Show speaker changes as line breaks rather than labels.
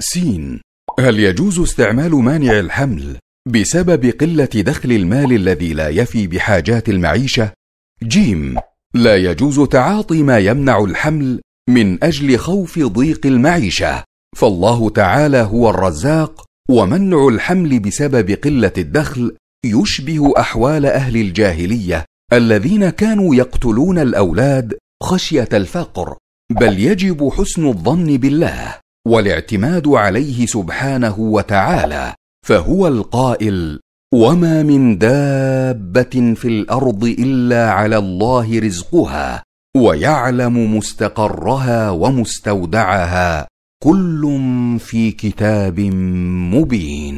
سين هل يجوز استعمال مانع الحمل بسبب قلة دخل المال الذي لا يفي بحاجات المعيشة؟ جيم لا يجوز تعاطي ما يمنع الحمل من أجل خوف ضيق المعيشة، فالله تعالى هو الرزاق، ومنع الحمل بسبب قلة الدخل يشبه أحوال أهل الجاهلية الذين كانوا يقتلون الأولاد خشية الفقر، بل يجب حسن الظن بالله. والاعتماد عليه سبحانه وتعالى فهو القائل وما من دابه في الارض الا على الله رزقها ويعلم مستقرها ومستودعها كل في كتاب مبين